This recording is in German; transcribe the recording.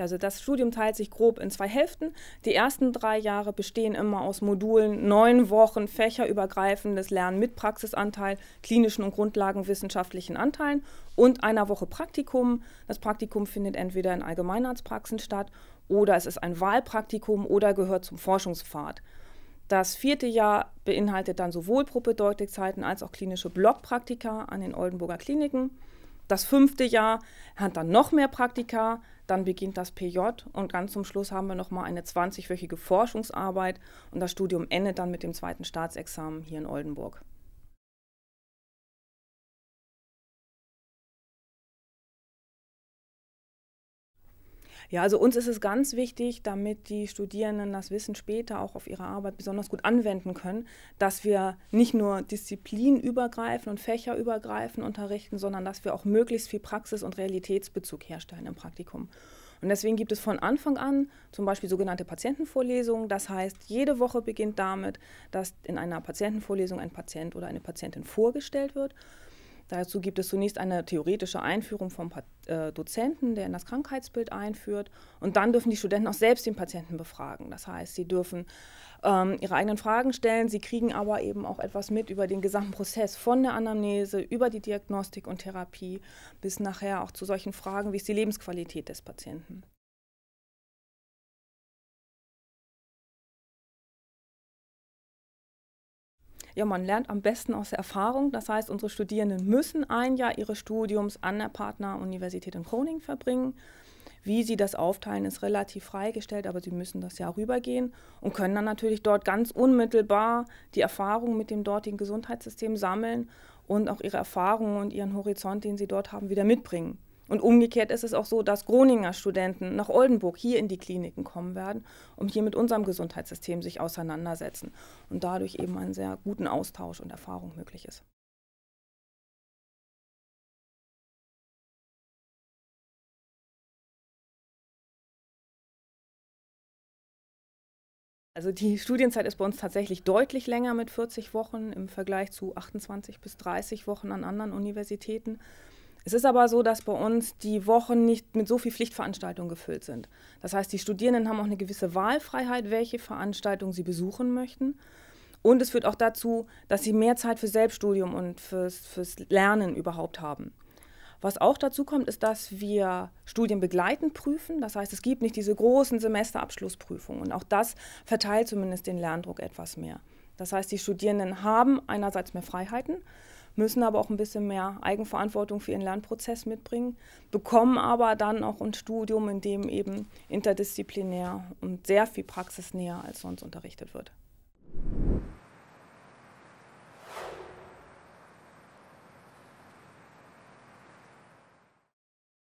Also das Studium teilt sich grob in zwei Hälften. Die ersten drei Jahre bestehen immer aus Modulen, neun Wochen fächerübergreifendes Lernen mit Praxisanteil, klinischen und grundlagenwissenschaftlichen Anteilen und einer Woche Praktikum. Das Praktikum findet entweder in Allgemeinarztpraxen statt oder es ist ein Wahlpraktikum oder gehört zum Forschungspfad. Das vierte Jahr beinhaltet dann sowohl propädeutikzeiten als auch klinische Blockpraktika an den Oldenburger Kliniken. Das fünfte Jahr hat dann noch mehr Praktika, dann beginnt das PJ und ganz zum Schluss haben wir nochmal eine 20-wöchige Forschungsarbeit und das Studium endet dann mit dem zweiten Staatsexamen hier in Oldenburg. Ja, also uns ist es ganz wichtig, damit die Studierenden das Wissen später auch auf ihre Arbeit besonders gut anwenden können, dass wir nicht nur disziplinübergreifend und fächerübergreifend unterrichten, sondern dass wir auch möglichst viel Praxis- und Realitätsbezug herstellen im Praktikum. Und deswegen gibt es von Anfang an zum Beispiel sogenannte Patientenvorlesungen. Das heißt, jede Woche beginnt damit, dass in einer Patientenvorlesung ein Patient oder eine Patientin vorgestellt wird. Dazu gibt es zunächst eine theoretische Einführung vom äh, Dozenten, der in das Krankheitsbild einführt. Und dann dürfen die Studenten auch selbst den Patienten befragen. Das heißt, sie dürfen ähm, ihre eigenen Fragen stellen. Sie kriegen aber eben auch etwas mit über den gesamten Prozess von der Anamnese über die Diagnostik und Therapie bis nachher auch zu solchen Fragen, wie ist die Lebensqualität des Patienten. Ja, man lernt am besten aus der Erfahrung. Das heißt, unsere Studierenden müssen ein Jahr ihres Studiums an der Partneruniversität in Groningen verbringen. Wie sie das aufteilen, ist relativ freigestellt, aber sie müssen das Jahr rübergehen und können dann natürlich dort ganz unmittelbar die Erfahrungen mit dem dortigen Gesundheitssystem sammeln und auch ihre Erfahrungen und ihren Horizont, den sie dort haben, wieder mitbringen. Und umgekehrt ist es auch so, dass Groninger Studenten nach Oldenburg hier in die Kliniken kommen werden um hier mit unserem Gesundheitssystem sich auseinandersetzen und dadurch eben einen sehr guten Austausch und Erfahrung möglich ist. Also die Studienzeit ist bei uns tatsächlich deutlich länger mit 40 Wochen im Vergleich zu 28 bis 30 Wochen an anderen Universitäten. Es ist aber so, dass bei uns die Wochen nicht mit so viel Pflichtveranstaltungen gefüllt sind. Das heißt, die Studierenden haben auch eine gewisse Wahlfreiheit, welche Veranstaltungen sie besuchen möchten. Und es führt auch dazu, dass sie mehr Zeit für Selbststudium und fürs, fürs Lernen überhaupt haben. Was auch dazu kommt, ist, dass wir studienbegleitend prüfen. Das heißt, es gibt nicht diese großen Semesterabschlussprüfungen. Und auch das verteilt zumindest den Lerndruck etwas mehr. Das heißt, die Studierenden haben einerseits mehr Freiheiten müssen aber auch ein bisschen mehr Eigenverantwortung für ihren Lernprozess mitbringen, bekommen aber dann auch ein Studium, in dem eben interdisziplinär und sehr viel praxisnäher als sonst unterrichtet wird.